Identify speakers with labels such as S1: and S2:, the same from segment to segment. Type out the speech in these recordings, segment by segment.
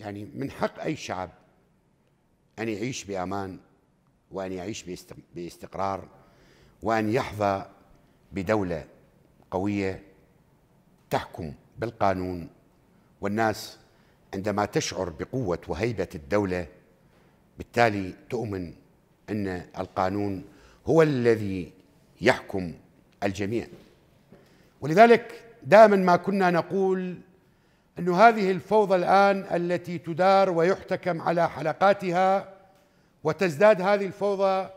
S1: يعني من حق أي شعب أن يعيش بأمان وأن يعيش باستقرار وأن يحظى بدولة قوية تحكم بالقانون والناس عندما تشعر بقوة وهيبة الدولة بالتالي تؤمن أن القانون هو الذي يحكم الجميع ولذلك دائما ما كنا نقول أن هذه الفوضى الآن التي تدار ويحتكم على حلقاتها وتزداد هذه الفوضى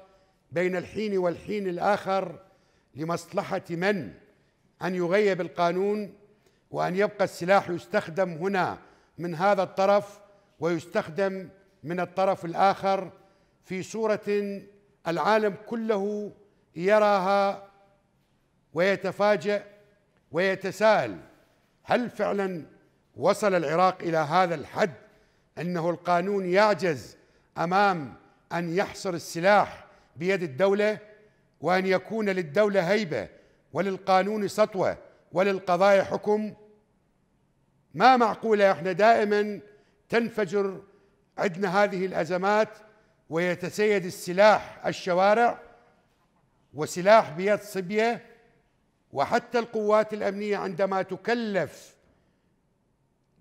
S1: بين الحين والحين الآخر لمصلحة من أن يغيب القانون وأن يبقى السلاح يستخدم هنا من هذا الطرف ويستخدم من الطرف الآخر في صورة العالم كله يراها ويتفاجأ ويتساءل هل فعلا وصل العراق الى هذا الحد انه القانون يعجز امام ان يحصر السلاح بيد الدوله وان يكون للدوله هيبه وللقانون سطوه وللقضايا حكم ما معقوله احنا دائما تنفجر عندنا هذه الازمات ويتسيد السلاح الشوارع وسلاح بيد صبيه وحتى القوات الامنيه عندما تكلف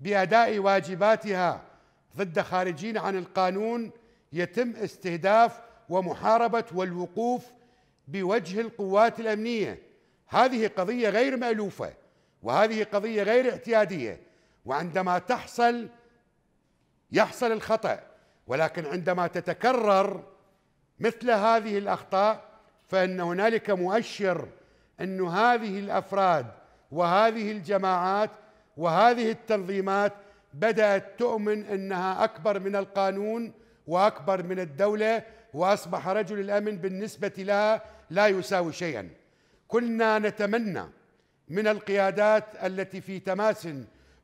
S1: باداء واجباتها ضد خارجين عن القانون يتم استهداف ومحاربه والوقوف بوجه القوات الامنيه هذه قضيه غير مالوفه وهذه قضيه غير اعتياديه وعندما تحصل يحصل الخطا ولكن عندما تتكرر مثل هذه الاخطاء فان هنالك مؤشر أن هذه الافراد وهذه الجماعات وهذه التنظيمات بدأت تؤمن أنها أكبر من القانون وأكبر من الدولة وأصبح رجل الأمن بالنسبة لها لا يساوي شيئا كنا نتمنى من القيادات التي في تماس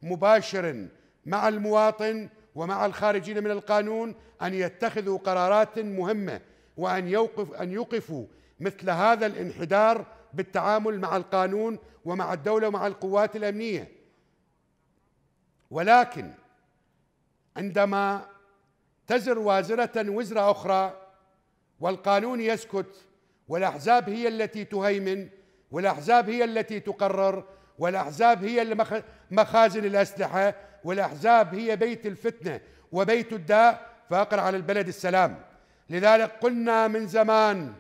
S1: مباشر مع المواطن ومع الخارجين من القانون أن يتخذوا قرارات مهمة وأن يوقف أن يوقفوا مثل هذا الانحدار بالتعامل مع القانون ومع الدولة ومع القوات الأمنية ولكن عندما تزر وازرة وزر أخرى والقانون يسكت والأحزاب هي التي تهيمن والأحزاب هي التي تقرر والأحزاب هي مخازن الأسلحة والأحزاب هي بيت الفتنة وبيت الداء فأقر على البلد السلام لذلك قلنا من زمان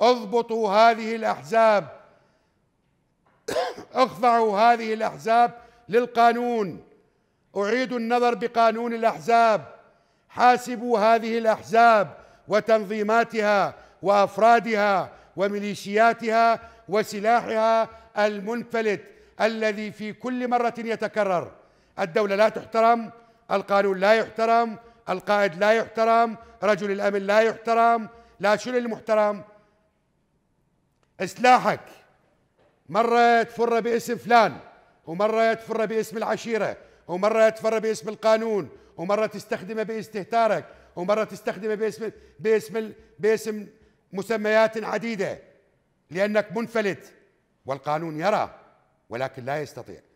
S1: اضبطوا هذه الأحزاب اخضعوا هذه الأحزاب للقانون أعيد النظر بقانون الأحزاب حاسبوا هذه الأحزاب وتنظيماتها وأفرادها وميليشياتها وسلاحها المنفلت الذي في كل مرة يتكرر الدولة لا تحترم القانون لا يحترم القائد لا يحترم رجل الأمن لا يحترم لا شنو المحترم سلاحك مرة تفر باسم فلان ومرة تفر باسم العشيرة ومرة تفرى باسم القانون ومرة تستخدمه باستهتارك ومرة تستخدمه باسم باسم باسم مسميات عديدة لأنك منفلت والقانون يرى ولكن لا يستطيع